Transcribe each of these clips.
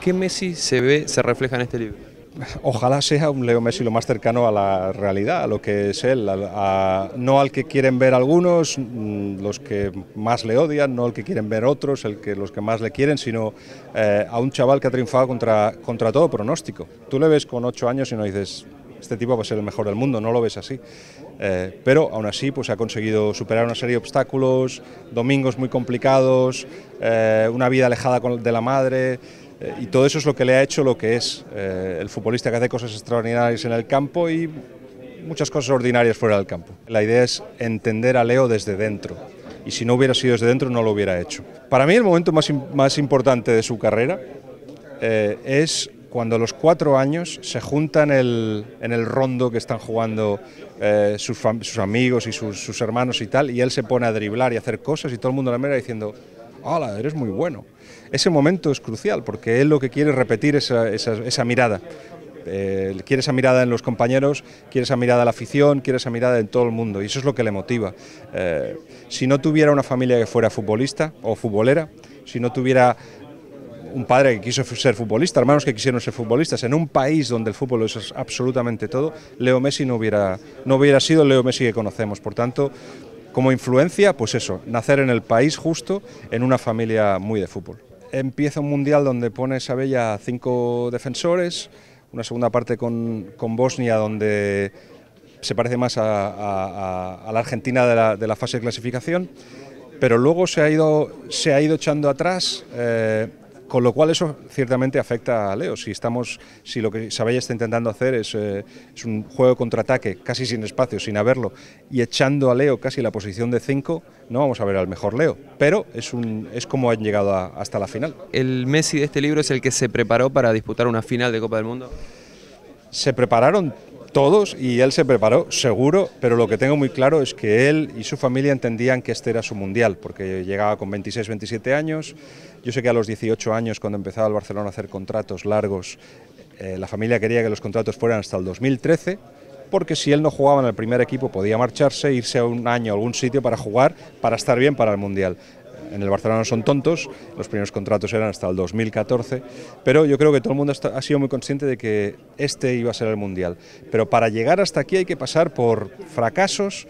¿Qué Messi se ve, se refleja en este libro? Ojalá sea un Leo Messi lo más cercano a la realidad, a lo que es él, no al que quieren ver algunos, mm, los que más le odian, no al que quieren ver otros, el que, los que más le quieren, sino eh, a un chaval que ha triunfado contra, todo pronóstico. Tú le ves con ocho años y no dices, este tipo va a ser el mejor del mundo, no lo ves así. Eh, pero aún así pues, ha conseguido superar una serie de obstáculos, domingos muy complicados, eh, una vida alejada de la madre. Eh, y todo eso es lo que le ha hecho lo que es eh, el futbolista que hace cosas extraordinarias en el campo y muchas cosas ordinarias fuera del campo. La idea es entender a Leo desde dentro y si no hubiera sido desde dentro no lo hubiera hecho. Para mí el momento más, importante de su carrera eh, es cuando a los cuatro años se juntan en el rondo que están jugando sus, amigos y sus, sus hermanos y tal, y él se pone a driblar y a hacer cosas y todo el mundo la mira diciendo, ¡Hala, eres muy bueno! Ese momento es crucial porque él lo que quiere es repetir esa, mirada. Eh, quiere esa mirada en los compañeros, quiere esa mirada en la afición, quiere esa mirada en todo el mundo y eso es lo que le motiva. Eh, si no tuviera una familia que fuera futbolista o futbolera, si no tuviera un padre que quiso ser futbolista, hermanos que quisieron ser futbolistas, en un país donde el fútbol es absolutamente todo, Leo Messi no hubiera, no hubiera sido el Leo Messi que conocemos. Por tanto, como influencia, pues eso, nacer en el país justo, en una familia muy de fútbol. Empieza un mundial donde pone Sabella cinco defensores, una segunda parte con, Bosnia donde se parece más a, la Argentina de la, fase de clasificación, pero luego se ha ido, se ha ido echando atrás. Eh, con lo cual eso ciertamente afecta a Leo. Si, estamos, si lo que Sabella está intentando hacer es, eh, es un juego de contraataque casi sin espacio, sin haberlo, y echando a Leo casi la posición de 5, no vamos a ver al mejor Leo. Pero es, un, es como han llegado hasta la final. ¿El Messi de este libro es el que se preparó para disputar una final de Copa del Mundo? Se prepararon todos y él se preparó, seguro, pero lo que tengo muy claro es que él y su familia entendían que este era su mundial, porque llegaba con 26, 27 años. Yo sé que a los 18 años, cuando empezaba el Barcelona a hacer contratos largos, eh, la familia quería que los contratos fueran hasta el 2013 porque si él no jugaba en el primer equipo podía marcharse, irse a un año a algún sitio para jugar, para estar bien para el Mundial en el Barcelona son tontos, los primeros contratos eran hasta el 2014, pero yo creo que todo el mundo ha sido muy consciente de que este iba a ser el Mundial. Pero para llegar hasta aquí hay que pasar por fracasos,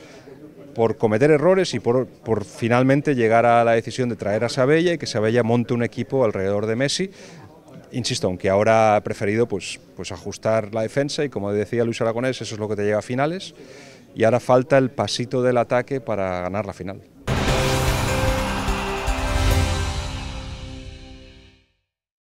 por cometer errores y por, finalmente llegar a la decisión de traer a Sabella y que Sabella monte un equipo alrededor de Messi. Insisto, aunque ahora ha preferido pues, pues, ajustar la defensa y como decía Luis Aragonés, eso es lo que te lleva a finales y ahora falta el pasito del ataque para ganar la final.